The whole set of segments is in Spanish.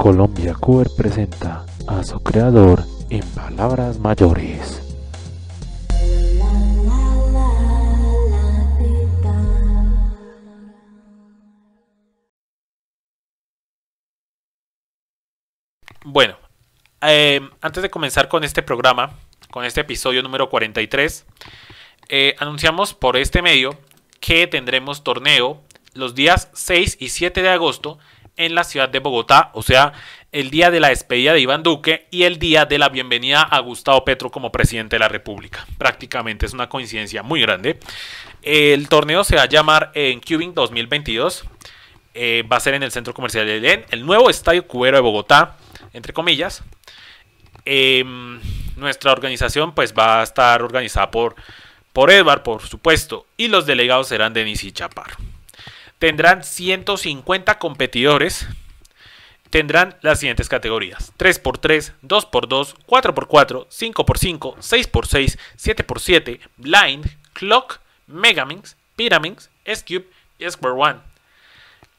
Colombia Cover presenta a su creador en palabras mayores. Bueno, eh, antes de comenzar con este programa, con este episodio número 43, eh, anunciamos por este medio que tendremos torneo los días 6 y 7 de agosto en la ciudad de Bogotá, o sea, el día de la despedida de Iván Duque y el día de la bienvenida a Gustavo Petro como presidente de la República. Prácticamente es una coincidencia muy grande. El torneo se va a llamar en Cubing 2022. Eh, va a ser en el Centro Comercial de Edén, el nuevo Estadio Cubero de Bogotá, entre comillas. Em, nuestra organización pues va a estar organizada por, por Edward, por supuesto, y los delegados serán Denis y Chaparro tendrán 150 competidores. Tendrán las siguientes categorías: 3x3, 2x2, 4x4, 5x5, 6x6, 7x7, Blind, Clock, Megaminx, Pyraminx, S-Cube y Square One.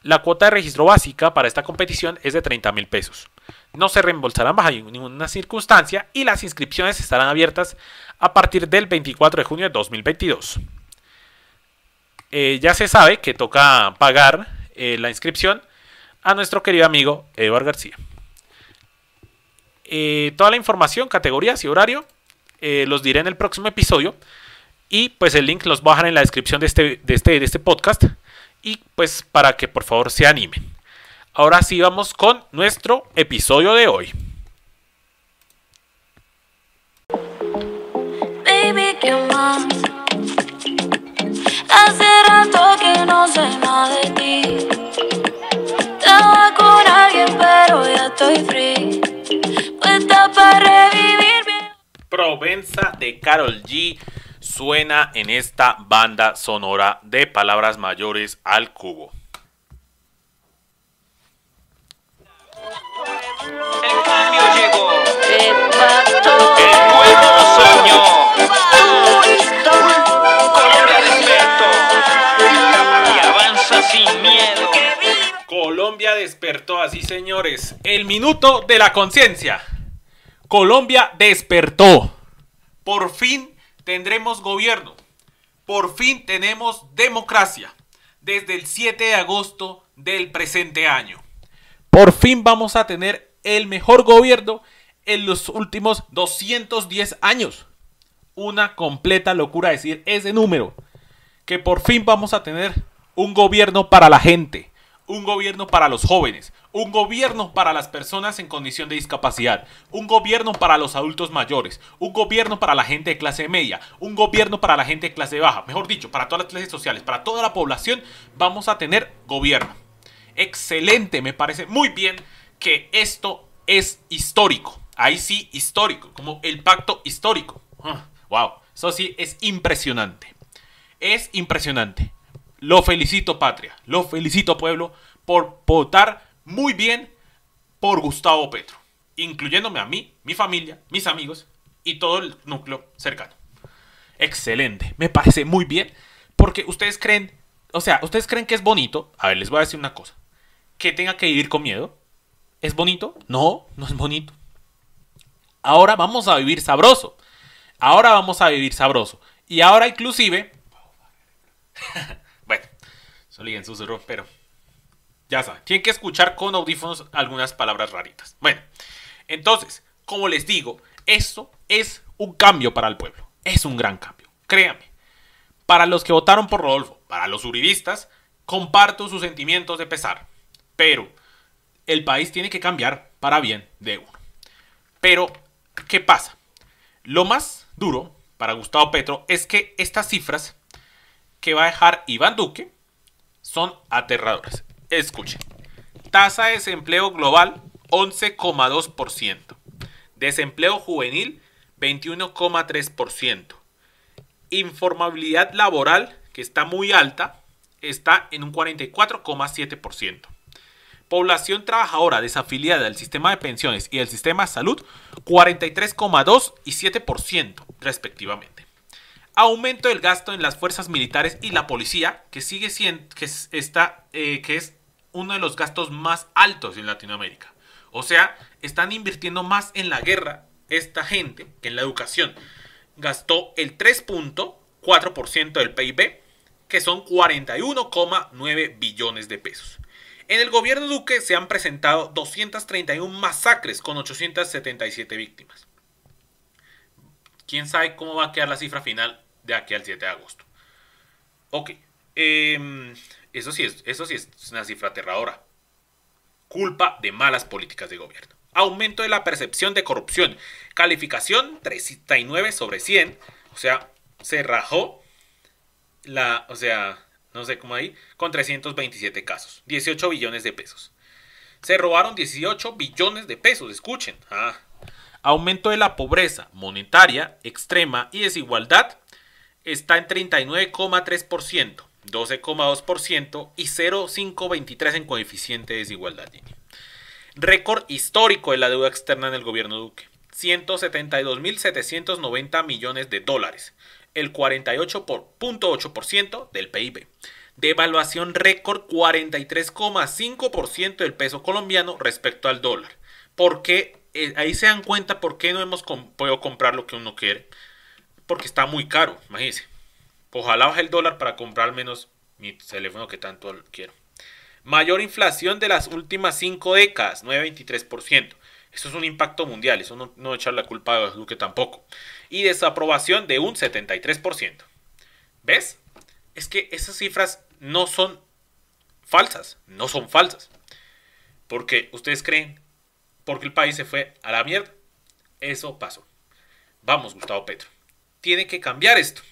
La cuota de registro básica para esta competición es de 30 mil pesos. No se reembolsarán bajo ninguna circunstancia y las inscripciones estarán abiertas a partir del 24 de junio de 2022. Eh, ya se sabe que toca pagar eh, la inscripción a nuestro querido amigo Eduardo García. Eh, toda la información, categorías y horario los diré en el próximo episodio. Y pues el link los voy en la descripción este, este, de este, podcast. Y pues para que por favor se animen. Ahora sí vamos con nuestro episodio de hoy. Baby, Hace rato que no sé nada de ti. Estaba con alguien, pero ya estoy free. Puesta para revivir bien. Provenza de Carol G. Suena en esta banda sonora de palabras mayores al cubo. El cambio llegó. El nuevo soñó. Colombia despertó, así señores. El minuto de la conciencia. Colombia despertó. Por fin tendremos gobierno. Por fin tenemos democracia. Desde el 7 de agosto del presente año. Por fin vamos a tener el mejor gobierno en los últimos 210 años. Una completa locura decir ese número. Que por fin vamos a tener un gobierno para la gente un gobierno para los jóvenes, un gobierno para las personas en condición de discapacidad, un gobierno para los adultos mayores, un gobierno para la gente de clase media, un gobierno para la gente de clase baja, mejor dicho, para todas las clases sociales, para toda la población, vamos a tener gobierno. Excelente, me parece muy bien que esto es histórico. Ahí sí, histórico, como el pacto histórico. Ah, wow, eso sí es impresionante. Es impresionante. Lo felicito, patria. Lo felicito, pueblo, por votar muy bien por Gustavo Petro, incluyéndome a mí, mi familia, mis amigos y todo el núcleo cercano. Excelente, me parece muy bien, porque ustedes creen, o sea, ustedes creen que es bonito, a ver, les voy a decir una cosa, que tenga que vivir con miedo. ¿Es bonito? No, no es bonito. Ahora vamos a vivir sabroso. Ahora vamos a vivir sabroso. Y ahora inclusive... en susurro, pero ya saben, tienen que escuchar con audífonos algunas palabras raritas. Bueno, entonces, como les digo, esto es un cambio para el pueblo. Es un gran cambio, créanme. Para los que votaron por Rodolfo, para los uribistas, comparto sus sentimientos de pesar. Pero el país tiene que cambiar para bien de uno. Pero, ¿qué pasa? Lo más duro para Gustavo Petro es que estas cifras que va a dejar Iván Duque son aterradoras. Escuchen. Tasa de desempleo global 11,2%. Desempleo juvenil 21,3%. Informabilidad laboral, que está muy alta, está en un 44,7%. Población trabajadora desafiliada del sistema de pensiones y del sistema de salud, 43,2 y 7% respectivamente aumento del gasto en las fuerzas militares y la policía, que sigue siendo, que es, eh, que es uno de los gastos más altos en Latinoamérica. O sea, están invirtiendo más en la guerra esta gente que en la educación. Gastó el 3.4% del PIB, que son 41,9 billones de pesos. En el gobierno Duque se han presentado 231 masacres con 877 víctimas quién sabe cómo va a quedar la cifra final de aquí al 7 de agosto. Ok, em, eso, sí es, eso sí es una cifra aterradora. Culpa de malas políticas de gobierno. Aumento de la percepción de corrupción. Calificación 39 sobre 100. O sea, se rajó la, o sea, no sé cómo ahí, con 327 casos. 18 billones de pesos. Se robaron 18 billones de pesos, escuchen. Ah, aumento de la pobreza monetaria extrema y desigualdad está en 39,3%, 12,2% y 0,523 en coeficiente de desigualdad. Récord histórico de la deuda externa en el gobierno Duque, 172.790 millones de dólares, el 48.8% del PIB. Devaluación récord 43,5% del peso colombiano respecto al dólar. ¿Por qué eh, ahí se dan cuenta por qué no hemos podido comprar lo que uno quiere. Porque está muy caro, imagínense. Ojalá baje el dólar para comprar menos mi teléfono que tanto quiero. Mayor inflación de las últimas cinco décadas, 9.23%. Eso es un impacto mundial, eso no, no echar la culpa a Duque tampoco. Y desaprobación de un 73%. ¿Ves? Es que esas cifras no son falsas, no son falsas. Porque ustedes creen porque el país se fue a la mierda. Eso pasó. Vamos, Gustavo Petro. Tiene que cambiar esto.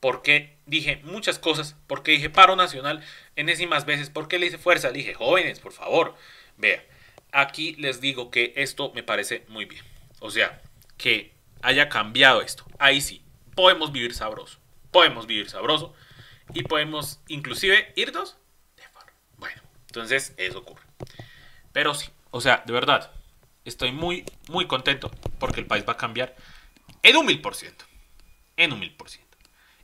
Porque dije muchas cosas, porque dije paro nacional en enésimas veces, porque le hice fuerza, le dije jóvenes, por favor. Vea, aquí les digo que esto me parece muy bien. O sea, que haya cambiado esto. Ahí sí, podemos vivir sabroso. Podemos vivir sabroso y podemos inclusive irnos de faro. Bueno, entonces eso ocurre. Pero sí, o sea, de verdad, estoy muy, muy contento porque el país va a cambiar en un mil por ciento. En un mil por ciento.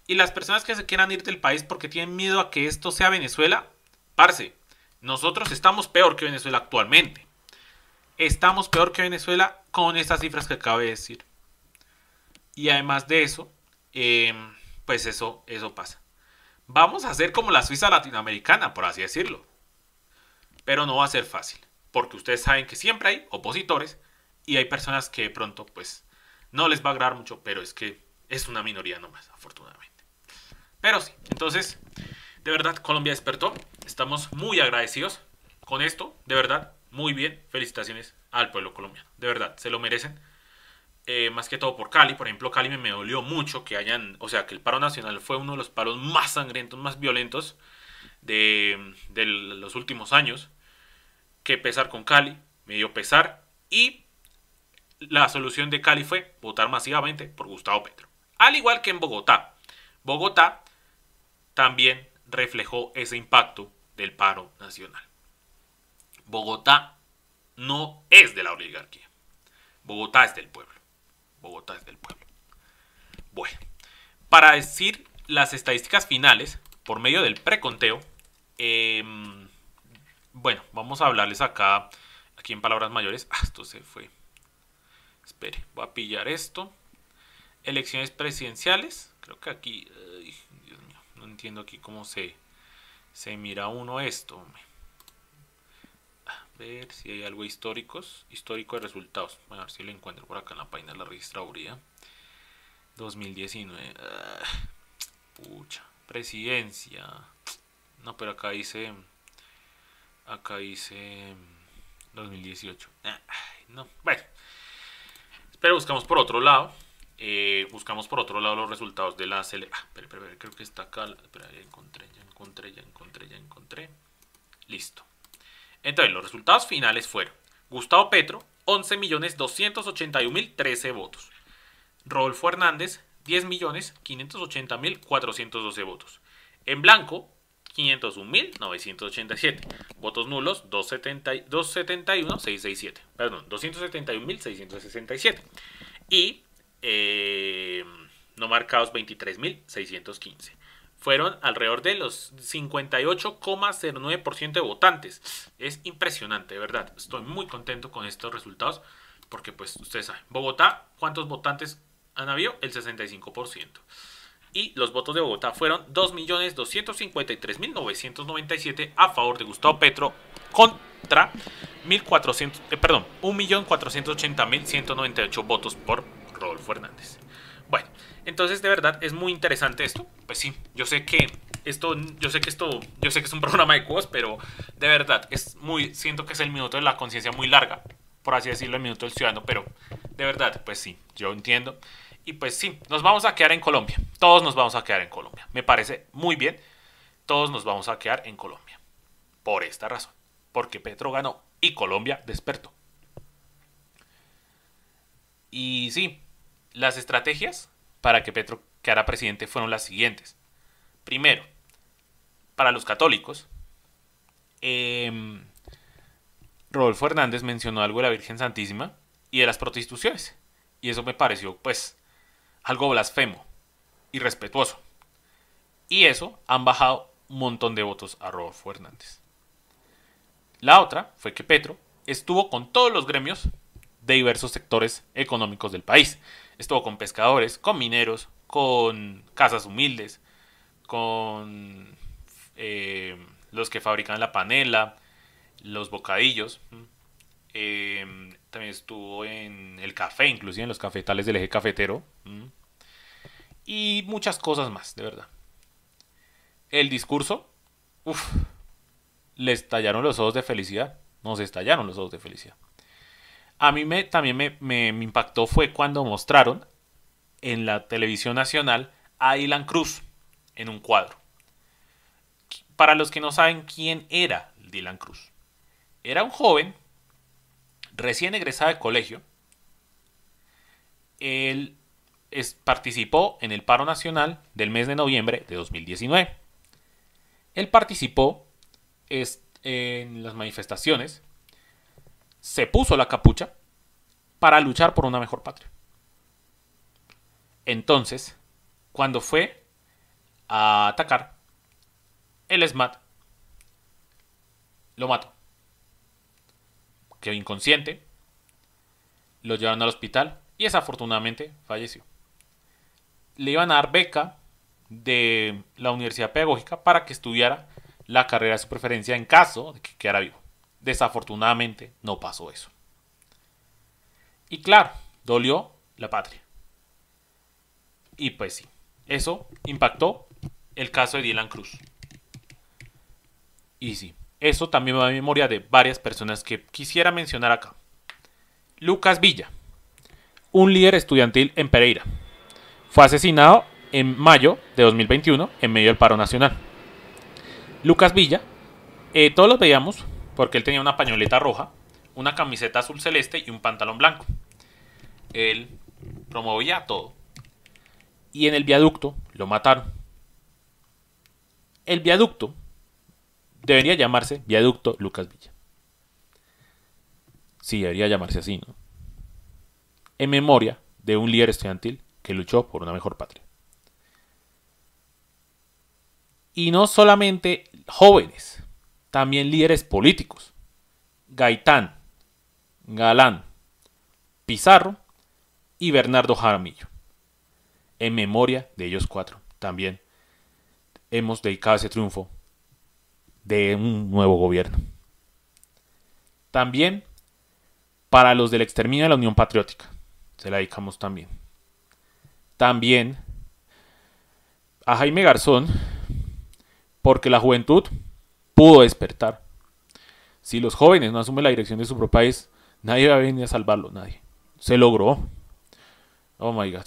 Y las personas que se quieran ir del país porque tienen miedo a que esto sea Venezuela, parce, nosotros estamos peor que Venezuela actualmente. Estamos peor que Venezuela con estas cifras que acabo de decir. Y además de eso, em, pues eso, eso pasa. Vamos a ser como la Suiza latinoamericana, por así decirlo. Pero no va a ser fácil porque ustedes saben que siempre hay opositores y hay personas que de pronto pues no les va a agradar mucho, pero es que es una minoría nomás, afortunadamente. Pero sí, entonces, de verdad, Colombia despertó. Estamos muy agradecidos con esto, de verdad, muy bien. Felicitaciones al pueblo colombiano, de verdad, se lo merecen. Eh, más que todo por Cali, por ejemplo, Cali me, me dolió mucho que hayan, o sea, que el paro nacional fue uno de los paros más sangrientos, más violentos de los últimos años qué pesar con Cali, Medio pesar y la solución de Cali fue votar masivamente por Gustavo Petro. Al igual que en Bogotá. Bogotá también reflejó ese impacto del paro nacional. Bogotá no es de la oligarquía. Bogotá es del pueblo. Bogotá es del pueblo. Bueno, para decir las estadísticas finales, por medio del preconteo, eh, bueno, vamos a hablarles acá, aquí en palabras mayores. Ah, esto se fue. Espere, voy a pillar esto. Elecciones presidenciales. Creo que aquí, Dios mío, no entiendo aquí cómo se, se mira uno esto. A ver si hay algo históricos, histórico de resultados. Bueno, a ver si lo encuentro por acá en la página de la registraduría. 2019. Ah, pucha, presidencia. No, pero acá dice Acá dice 2018. Mm, ah, no, bueno. Pero buscamos por otro lado. Eh, buscamos por otro lado los resultados de la selección. Ah, espera, espera, creo que está acá. Espera, ya encontré, ya encontré, ya encontré, ya encontré. Listo. Entonces, los resultados finales fueron Gustavo Petro, 11.281.013 votos. Rodolfo Hernández, 10.580.412 votos. En blanco, 501.987. Votos nulos, 271.667. Perdón, 271.667. Y eh, no marcados, 23.615. Fueron alrededor de los 58,09% de votantes. Es impresionante, de verdad. Estoy muy contento con estos resultados porque, pues, ustedes saben, Bogotá, ¿cuántos votantes han habido? El 65% y los votos de Bogotá fueron 2.253.997 a favor de Gustavo Petro contra 1.400, eh, perdón, 1.480.198 votos por Rodolfo Hernández. Bueno, entonces de verdad es muy interesante esto. Pues sí, yo sé que esto, yo sé que esto, yo sé que es un programa de cuos pero de verdad es muy, siento que es el minuto de la conciencia muy larga, por así decirlo, el minuto del ciudadano, pero de verdad, pues sí, yo entiendo. Y pues sí, nos vamos a quedar en Colombia. Todos nos vamos a quedar en Colombia. Me parece muy bien. Todos nos vamos a quedar en Colombia. Por esta razón. Porque Petro ganó y Colombia despertó. Y sí, las estrategias para que Petro quedara presidente fueron las siguientes. Primero, para los católicos, em, Rodolfo Hernández mencionó algo de la Virgen Santísima y de las prostituciones. Y eso me pareció, pues, algo blasfemo, irrespetuoso. Y eso han bajado un montón de votos a Rodolfo Hernández. La otra fue que Petro estuvo con todos los gremios de diversos sectores económicos del país. Estuvo con pescadores, con mineros, con casas humildes, con eh, los que fabrican la panela, los bocadillos, también estuvo en el café, inclusive en los cafetales del eje cafetero. Y muchas cosas más, de verdad. El discurso, uff, le estallaron los ojos de felicidad. Nos estallaron los ojos de felicidad. A mí me, también me impactó fue cuando mostraron en la televisión nacional a Dylan Cruz en un cuadro. Para los que no saben quién era Dylan Cruz, era un joven recién egresada de colegio, él participó en el paro nacional del mes de noviembre de 2019. Él participó en las manifestaciones, se puso la capucha para luchar por una mejor patria. Entonces, cuando fue a atacar, el SMAT lo mató quedó inconsciente, lo llevaron al hospital y desafortunadamente falleció. Le iban a dar beca de la Universidad Pedagógica para que estudiara la carrera de su preferencia en caso de que quedara vivo. Desafortunadamente no pasó eso. Y claro, dolió la patria. Y pues sí, eso impactó el caso de Dylan Cruz. Y sí, eso también va a memoria de varias personas que quisiera mencionar acá. Lucas Villa, un líder estudiantil en Pereira. Fue asesinado en mayo de 2021 en medio del paro nacional. Lucas Villa, eh, todos los veíamos porque él tenía una pañoleta roja, una camiseta azul celeste y un pantalón blanco. Él promovía todo. Y en el viaducto lo mataron. El viaducto Debería llamarse Viaducto Lucas Villa. Sí, debería llamarse así, ¿no? En memoria de un líder estudiantil que luchó por una mejor patria. Y no solamente jóvenes, también líderes políticos. Gaitán, Galán, Pizarro y Bernardo Jaramillo. En memoria de ellos cuatro, también hemos dedicado ese triunfo de un nuevo gobierno. También para los del exterminio de la Unión Patriótica, se la dedicamos también. También a Jaime Garzón, porque la juventud pudo despertar. Si los jóvenes no asumen la dirección de su propio país, nadie va a venir a salvarlo, nadie. Se logró. Oh my god.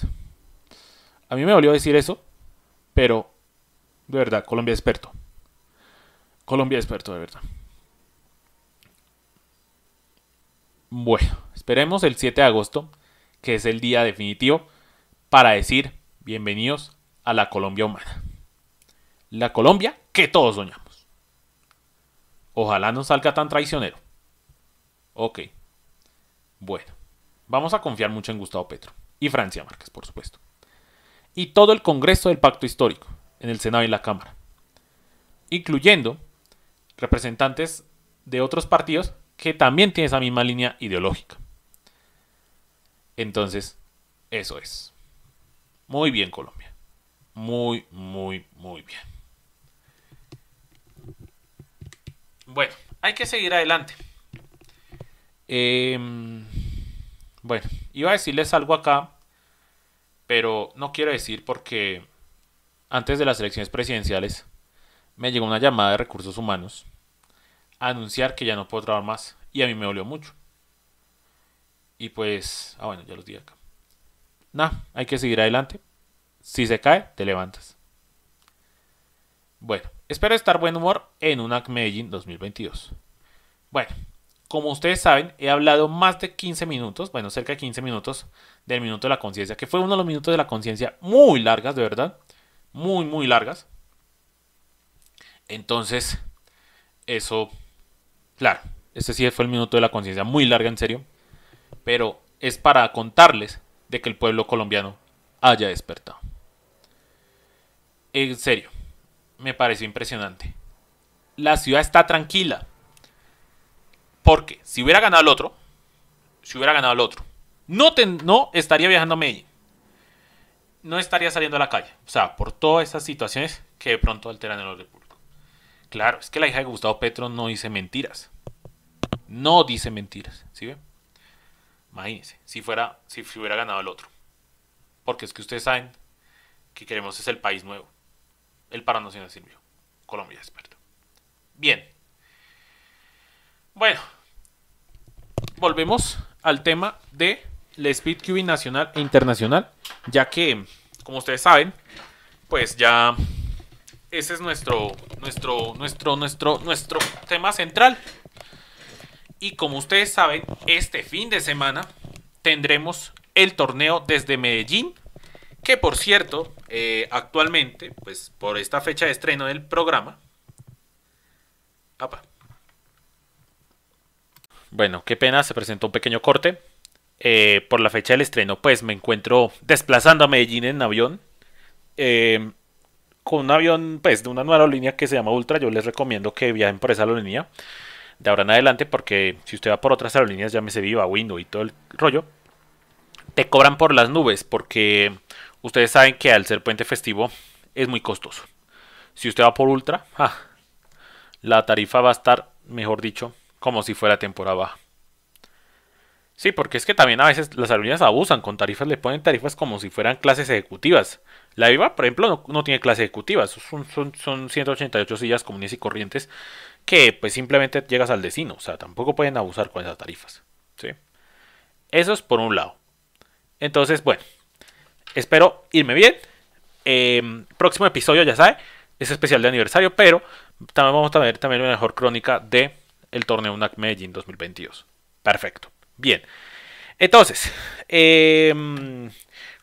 A mí me dolió decir eso, pero de verdad, Colombia despertó Colombia experto de verdad. Bueno, esperemos el 7 de agosto, que es el día definitivo, para decir bienvenidos a la Colombia humana. La Colombia que todos soñamos. Ojalá no salga tan traicionero. Ok. Bueno, vamos a confiar mucho en Gustavo Petro y Francia Márquez, por supuesto. Y todo el Congreso del Pacto Histórico, en el Senado y en la Cámara. Incluyendo representantes de otros partidos que también tienen esa misma línea ideológica. Entonces, eso es. Muy bien, Colombia. Muy, muy, muy bien. Bueno, hay que seguir adelante. Em, bueno, iba a decirles algo acá, pero no quiero decir porque antes de las elecciones presidenciales me llegó una llamada de recursos humanos a anunciar que ya no puedo trabajar más. Y a mí me dolió mucho. Y pues, ah, bueno, ya los di acá. Nah, hay que seguir adelante. Si se cae, te levantas. Bueno, espero estar buen humor en UNAC Medellín 2022. Bueno, como ustedes saben, he hablado más de 15 minutos, bueno, cerca de 15 minutos del minuto de la conciencia, que fue uno de los minutos de la conciencia muy largas, de verdad. Muy, muy largas. Entonces, eso, claro, este sí fue el minuto de la conciencia, muy larga en serio, pero es para contarles de que el pueblo colombiano haya despertado. En serio, me pareció impresionante. La ciudad está tranquila. Porque si hubiera ganado el otro, si hubiera ganado el otro, no, no estaría viajando a Medellín. No estaría saliendo a la calle. O sea, por todas esas situaciones que de pronto alteran el orden público. Claro, es que la hija de Gustavo Petro no dice mentiras. No dice mentiras, ¿sí ven? Imagínense, si fuera, si hubiera ganado el otro. Porque es que ustedes saben que queremos es el país nuevo. El para no sirvió. Colombia experto. Bien. Bueno. Volvemos al tema de la Speed nacional e internacional. Ya que, como ustedes saben, pues ya ese es nuestro nuestro, nuestro, nuestro, nuestro tema central. Y como ustedes saben, este fin de semana tendremos el torneo desde Medellín, que por cierto, eh, actualmente, pues por esta fecha de estreno del programa. Bueno, qué pena, se presentó un pequeño corte. Eh, por la fecha del estreno, pues me encuentro desplazando a Medellín en avión. Eh, con un avión, pues, de una nueva aerolínea que se llama Ultra, yo les recomiendo que viajen por esa aerolínea de ahora en adelante, porque si usted va por otras aerolíneas, ya llámese Viva, Windows y todo el rollo, te cobran por las nubes, porque ustedes saben que al ser puente festivo es muy costoso. Si usted va por Ultra, la tarifa va a estar, mejor dicho, como si fuera temporada baja. Sí, porque es que también a veces las aerolíneas abusan con tarifas, le ponen tarifas como si fueran clases ejecutivas. La IVA, por ejemplo, no, tiene clase ejecutiva, son, 188 sillas comunes y corrientes que pues simplemente llegas al destino, o sea, tampoco pueden abusar con esas tarifas. ¿sí? Eso es por un lado. Entonces, bueno, espero irme bien. Em, próximo episodio, ya sabe, es especial de aniversario, pero también vamos a ver también una mejor crónica de el torneo NAC Medellín 2022. Perfecto. Bien. Entonces, eh,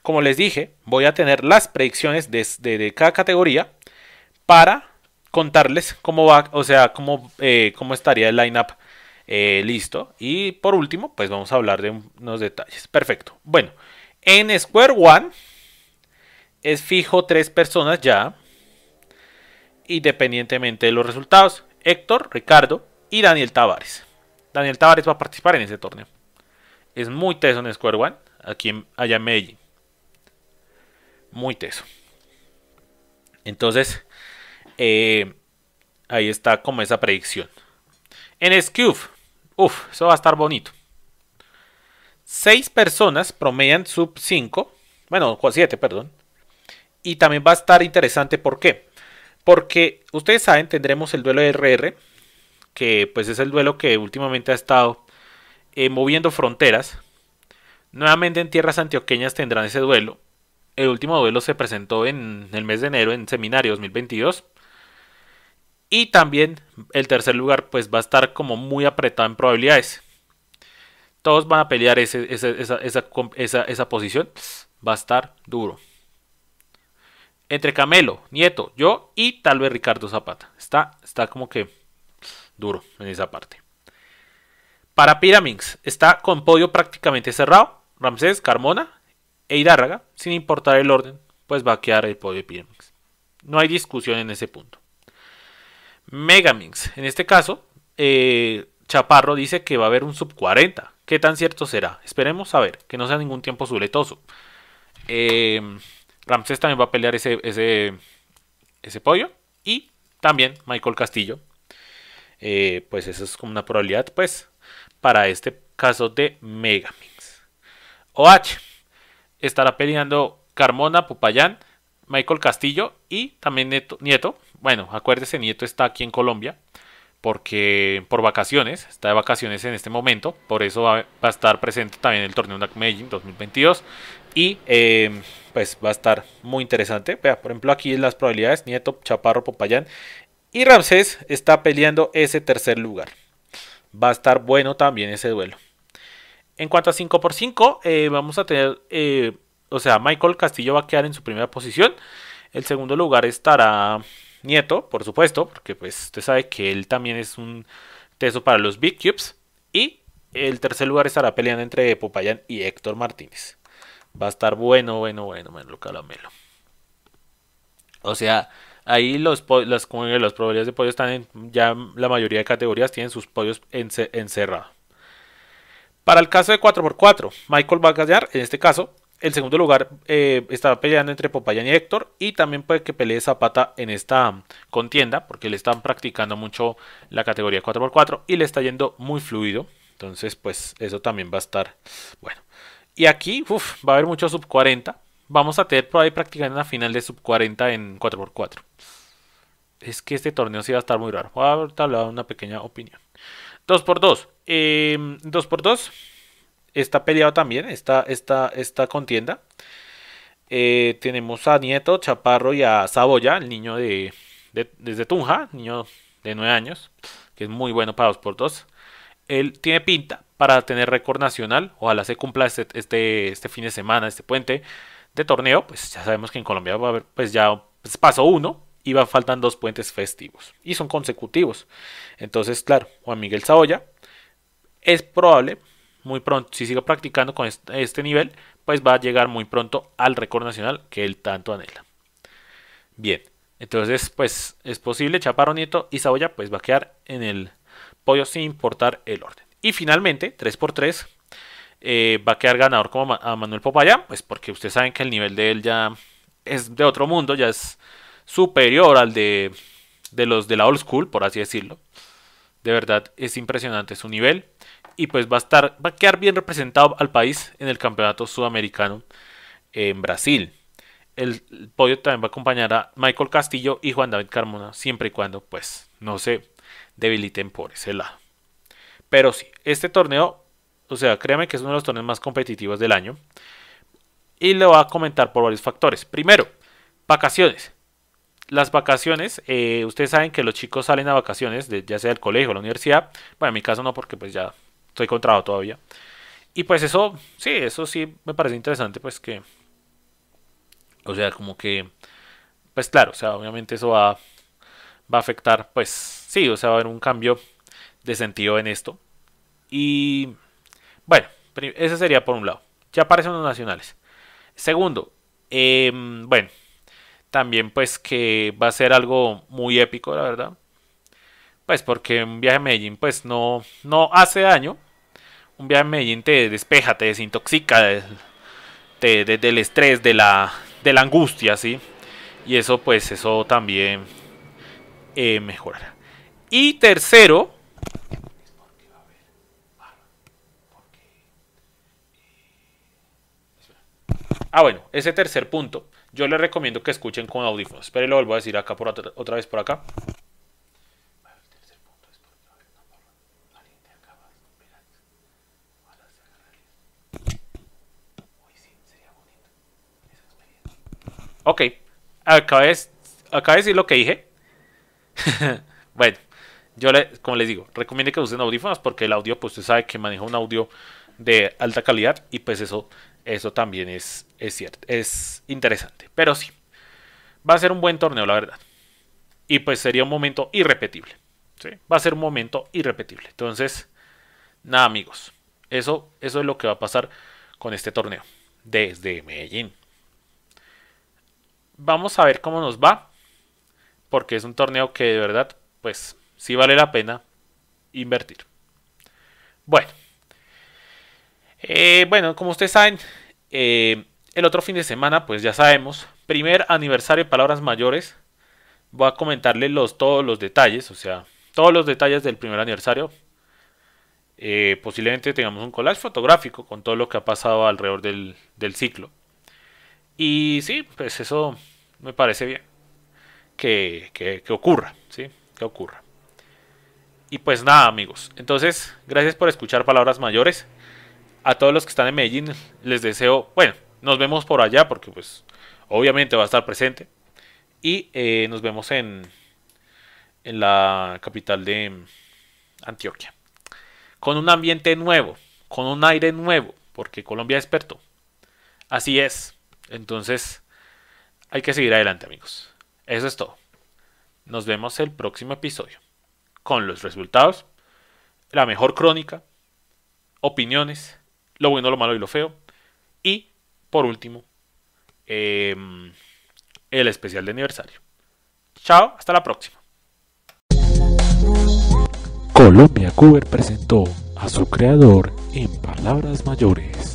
como les dije, voy a tener las predicciones de, cada categoría para contarles cómo va, o sea, cómo, eh, estaría el lineup up eh, listo. Y por último, pues vamos a hablar de unos detalles. Perfecto. Bueno, en Square One es fijo tres personas ya, independientemente de los resultados. Héctor, Ricardo y Daniel Tavares. Daniel Tavares va a participar en ese torneo. Es muy teso en Square One, aquí en, allá en Medellín muy teso. Entonces, eh, ahí está como esa predicción. En Scuf, uff, eso va a estar bonito. Seis personas promedian sub 5, bueno, 7, perdón. Y también va a estar interesante, ¿por qué? Porque ustedes saben, tendremos el duelo de RR, que pues es el duelo que últimamente ha estado eh, moviendo fronteras. Nuevamente en tierras antioqueñas tendrán ese duelo. El último duelo se presentó en el mes de enero en Seminario 2022. Y también el tercer lugar pues va a estar como muy apretado en probabilidades. Todos van a pelear esa, posición. Va a estar duro. Entre Camelo, Nieto, yo y tal vez Ricardo Zapata. Está, está como que duro en esa parte. Para Pyraminx, está con podio prácticamente cerrado. Ramsés, Carmona, e Hidárraga, sin importar el orden, pues va a quedar el podio de Pyraminx. No hay discusión en ese punto. Megamix, en este caso, eh, Chaparro dice que va a haber un sub 40. ¿Qué tan cierto será? Esperemos a ver, que no sea ningún tiempo zuletoso. Eh, Ramses también va a pelear ese, ese, pollo. Y también Michael Castillo. Eh, pues eso es como una probabilidad, pues, para este caso de Megamix. OH, estará peleando Carmona, Popayán, Michael Castillo y también Neto, Nieto. Bueno, acuérdese, Nieto está aquí en Colombia porque por vacaciones, está de vacaciones en este momento, por eso va, a estar presente también el torneo NAC 2022 y eh, pues va a estar muy interesante. Vea, por ejemplo, aquí las probabilidades, Nieto, Chaparro, Popayán y Ramsés está peleando ese tercer lugar. Va a estar bueno también ese duelo. En cuanto a 5x5, eh, vamos a tener, eh, o sea, Michael Castillo va a quedar en su primera posición. El segundo lugar estará Nieto, por supuesto, porque pues usted sabe que él también es un teso para los Big Cubes. Y el tercer lugar estará peleando entre Popayán y Héctor Martínez. Va a estar bueno, bueno, bueno, bueno, calamelo. O sea, ahí los, las, probabilidades de podio están en, ya la mayoría de categorías tienen sus podios encerrados. Para el caso de 4x4, Michael va a en este caso, el segundo lugar eh, estaba está peleando entre Popayán y Héctor. Y también puede que pelee Zapata en esta contienda. Porque le están practicando mucho la categoría 4x4. Y le está yendo muy fluido. Entonces, pues eso también va a estar bueno. Y aquí uff, va a haber mucho sub 40. Vamos a tener por ahí practicando una final de sub 40 en 4x4. Es que este torneo sí va a estar muy raro. Voy a dar una pequeña opinión. 2x2. Eh, 2x2 está peleado también está, esta, esta contienda. Eh, tenemos a Nieto, Chaparro y a Saboya, el niño de, desde Tunja, niño de 9 años, que es muy bueno para 2x2. Él tiene pinta para tener récord nacional. Ojalá se cumpla este, este, este, fin de semana, este puente de torneo. Pues ya sabemos que en Colombia va a haber, pues ya paso pues, pasó uno iba faltan dos puentes festivos y son consecutivos. Entonces, claro, Juan Miguel Saboya es probable, muy pronto, si sigue practicando con este nivel, pues va a llegar muy pronto al récord nacional que él tanto anhela. Bien, entonces, pues es posible Chaparro Nieto y Saoya, pues va a quedar en el pollo sin importar el orden. Y finalmente, 3x3, eh, va a quedar ganador como a Manuel Popayán, pues porque ustedes saben que el nivel de él ya es de otro mundo, ya es superior al de, los de la old school, por así decirlo. De verdad es impresionante su nivel y pues va a estar va a quedar bien representado al país en el campeonato sudamericano en Brasil. El, podio también va a acompañar a Michael Castillo y Juan David Carmona siempre y cuando pues no se debiliten por ese lado. Pero sí, este torneo, o sea, créanme que es uno de los torneos más competitivos del año y lo va a comentar por varios factores. Primero, vacaciones las vacaciones, eh, ustedes saben que los chicos salen a vacaciones, ya sea del colegio o la universidad. Bueno, en mi caso no, porque pues ya estoy contratado todavía. Y pues eso, sí, eso sí me parece interesante, pues que. O sea, como que. Pues claro, o sea, obviamente eso va, va a afectar, pues sí, o sea, va a haber un cambio de sentido en esto. Y bueno, ese sería por un lado. Ya aparecen los nacionales. Segundo, em, bueno, también pues que va a ser algo muy épico, la verdad. Pues porque un viaje a Medellín pues no, no hace daño. Un viaje a Medellín te despeja, te desintoxica te, del estrés, de la, de la angustia, ¿sí? Y eso pues eso también eh, mejorará. Y tercero... Ah, bueno, ese tercer punto yo les recomiendo que escuchen con audífonos. Pero lo vuelvo a decir acá por otra, vez por acá. Ok, acá es, acá de decir lo que dije. bueno, yo le, como les digo, recomiendo que usen audífonos porque el audio, pues usted sabe que maneja un audio de alta calidad y pues eso eso también es, es cierto, es interesante. Pero sí, va a ser un buen torneo, la verdad. Y pues sería un momento irrepetible. Va a ser un momento irrepetible. Entonces, nada amigos. Eso, eso es lo que va a pasar con este torneo. Desde Medellín. Vamos a ver cómo nos va. Porque es un torneo que de verdad, pues sí vale la pena invertir. Bueno. Eh, bueno, como ustedes saben, eh, el otro fin de semana, pues ya sabemos, primer aniversario de Palabras Mayores. Voy a comentarles todos los detalles, o sea, todos los detalles del primer aniversario. Eh, posiblemente tengamos un collage fotográfico con todo lo que ha pasado alrededor del, ciclo. Y sí, pues eso me parece bien que, que, que ocurra, ¿sí? Que ocurra. Y pues nada, amigos. Entonces, gracias por escuchar Palabras Mayores a todos los que están en Medellín les deseo, bueno, nos vemos por allá porque pues obviamente va a estar presente. Y eh, nos vemos en, en la capital de Antioquia. Con un ambiente nuevo, con un aire nuevo, porque Colombia experto. Así es. Entonces, hay que seguir adelante amigos. Eso es todo. Nos vemos el próximo episodio. Con los resultados, la mejor crónica, opiniones lo bueno, lo malo y lo feo. Y por último, em, el especial de aniversario. Chao, hasta la próxima. Colombia Cuber presentó a su creador en palabras mayores.